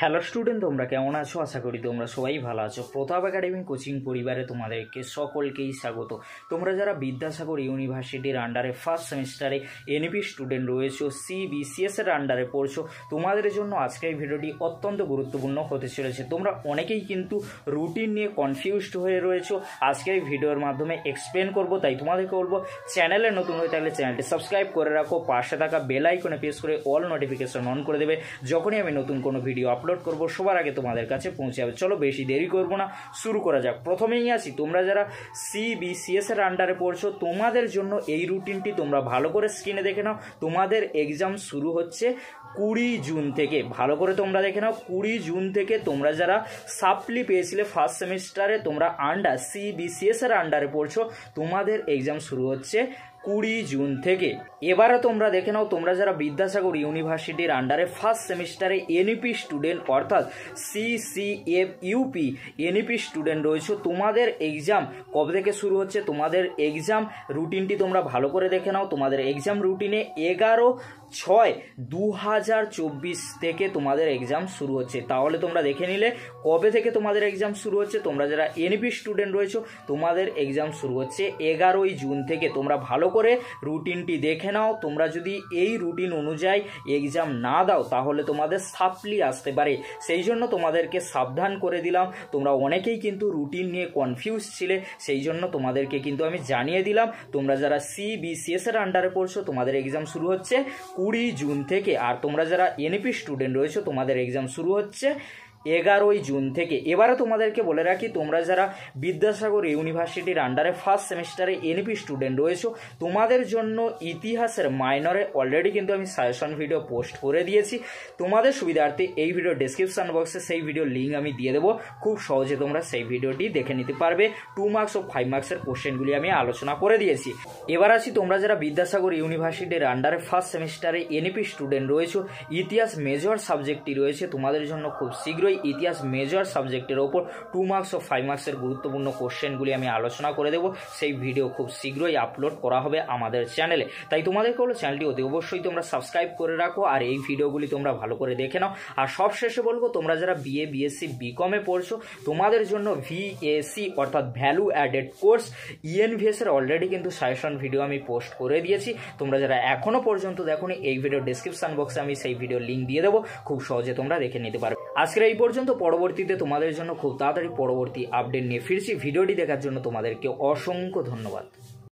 hello student তোমরা কেমন আছো আশা করি তোমরা সবাই ভালো আছো প্রতাপ একাডেমি কোচিং পরিবারে তোমাদেরকে সকলকেই স্বাগত তোমরা যারা বিদ্যাসাগর ইউনিভার্সিটির আন্ডারে ফার্স্ট সেমিস্টারে এনপি স্টুডেন্ট রয়েছো সিবিসিএসের আন্ডারে পড়ছো তোমাদের জন্য আজকের ভিডিওটি অত্যন্ত গুরুত্বপূর্ণ হতে চলেছে তোমরা অনেকেই কিন্তু রুটিন নিয়ে কনফিউজড হয়ে রয়েছো আজকের ভিডিওর মাধ্যমে এক্সপ্লেন করব তাই তোমাদেরকে বলবো চ্যানেলে নতুন হয়ে থাকলে চ্যানেলটি সাবস্ক্রাইব করে রাখো পাশে থাকা বেল আইকনে প্রেস করে অল নোটিফিকেশন অন করে দেবে যখনই আমি নতুন কোনো ভিডিও আপলোড আপলোড করব সবার আগে তোমাদের কাছে পৌঁছে যাবে চলো বেশি দেরি করব না শুরু করা যাক প্রথমেই আসি তোমরা যারা সিবিসিএস এর আন্ডারে পড়ছো তোমাদের জন্য এই রুটিনটি তোমরা ভালো করে স্ক্রিনে দেখে নাও তোমাদের এক্সাম শুরু হচ্ছে কুড়ি জুন থেকে ভালো করে তোমরা দেখে নাও কুড়ি জুন থেকে তোমরা যারা সাপ্লি পেয়েছিলে ফার্স্ট সেমিস্টারে তোমরা আন্ডার সিবিসিএস এর আন্ডারে পড়ছো তোমাদের এক্সাম শুরু হচ্ছে কুড়ি জুন থেকে এবারে তোমরা দেখে নাও তোমরা যারা বিদ্যাসাগর ইউনিভার্সিটির আন্ডারে ফার্স্ট সেমিস্টারে এনইপি স্টুডেন্ট অর্থাৎ সিসিএফ ইউপি এনইপি স্টুডেন্ট রয়েছে তোমাদের এক্সাম কবে থেকে শুরু হচ্ছে তোমাদের এক্সাম রুটিনটি তোমরা ভালো করে দেখে নাও তোমাদের এক্সাম রুটিনে এগারো ছয় দু হাজার চব্বিশ থেকে তোমাদের এক্সাম শুরু হচ্ছে তাহলে তোমরা দেখে নিলে কবে থেকে তোমাদের এক্সাম শুরু হচ্ছে তোমরা যারা এনপি স্টুডেন্ট রয়েছো তোমাদের এক্সাম শুরু হচ্ছে এগারোই জুন থেকে তোমরা ভালো করে রুটিনটি দেখে নাও তোমরা যদি এই রুটিন অনুযায়ী এক্সাম না দাও তাহলে তোমাদের সাপলি আসতে পারে সেই জন্য তোমাদেরকে সাবধান করে দিলাম তোমরা অনেকেই কিন্তু রুটিন নিয়ে কনফিউজ ছিলে সেই জন্য তোমাদেরকে কিন্তু আমি জানিয়ে দিলাম তোমরা যারা সিবিসিএসের আন্ডারে পড়ছো তোমাদের এক্সাম শুরু হচ্ছে কুড়ি জুন থেকে আর তোমরা যারা এনপি স্টুডেন্ট রয়েছে তোমাদের এক্সাম শুরু হচ্ছে এগারোই জুন থেকে এবারে তোমাদেরকে বলে রাখি তোমরা যারা বিদ্যাসাগর ইউনিভার্সিটির আন্ডারে ফার্স্ট সেমিস্টারে এনপি স্টুডেন্ট রয়েছো তোমাদের জন্য ইতিহাসের মাইনরে অলরেডি কিন্তু আমি সাজেশন ভিডিও পোস্ট করে দিয়েছি তোমাদের সুবিধার্থে এই ভিডিও ডিসক্রিপশান বক্সে সেই ভিডিও লিঙ্ক আমি দিয়ে দেবো খুব সহজে তোমরা সেই ভিডিওটি দেখে নিতে পারবে টু মার্কস ও ফাইভ মার্কসের কোশ্চেনগুলি আমি আলোচনা করে দিয়েছি এবার আসি তোমরা যারা বিদ্যাসাগর ইউনিভার্সিটির আন্ডারে ফার্স্ট সেমিস্টারে এনপি স্টুডেন্ট রয়েছো ইতিহাস মেজর সাবজেক্টটি রয়েছে তোমাদের জন্য খুব শীঘ্রই ইতিহাস মেজর সাবজেক্টের ওপর টু মার্কস ও ফাইভ মার্কসের গুরুত্বপূর্ণ কোশ্চেনগুলি আমি আলোচনা করে দেবো সেই ভিডিও খুব শীঘ্রই আপলোড করা হবে আমাদের চ্যানেলে তাই তোমাদেরকে হলো চ্যানেলটি অতি অবশ্যই তোমরা সাবস্ক্রাইব করে রাখো আর এই ভিডিওগুলি তোমরা ভালো করে দেখে নাও আর সবশেষে বলবো তোমরা যারা বিএ বিএসসি বিকমে পড়ছো তোমাদের জন্য ভিএসি অর্থাৎ ভ্যালু অ্যাডেড কোর্স ইএনভিএসের অলরেডি কিন্তু সাজেশন ভিডিও আমি পোস্ট করে দিয়েছি তোমরা যারা এখনও পর্যন্ত দেখো এই ভিডিও ডিসক্রিপশান বক্সে আমি সেই ভিডিও লিঙ্ক দিয়ে দেবো খুব সহজে তোমরা দেখে নিতে পারবে আজকের এই পর্যন্ত পরবর্তীতে তোমাদের জন্য খুব তাড়াতাড়ি পরবর্তী আপডেট নিয়ে ফিরছি ভিডিওটি দেখার জন্য তোমাদেরকে অসংখ্য ধন্যবাদ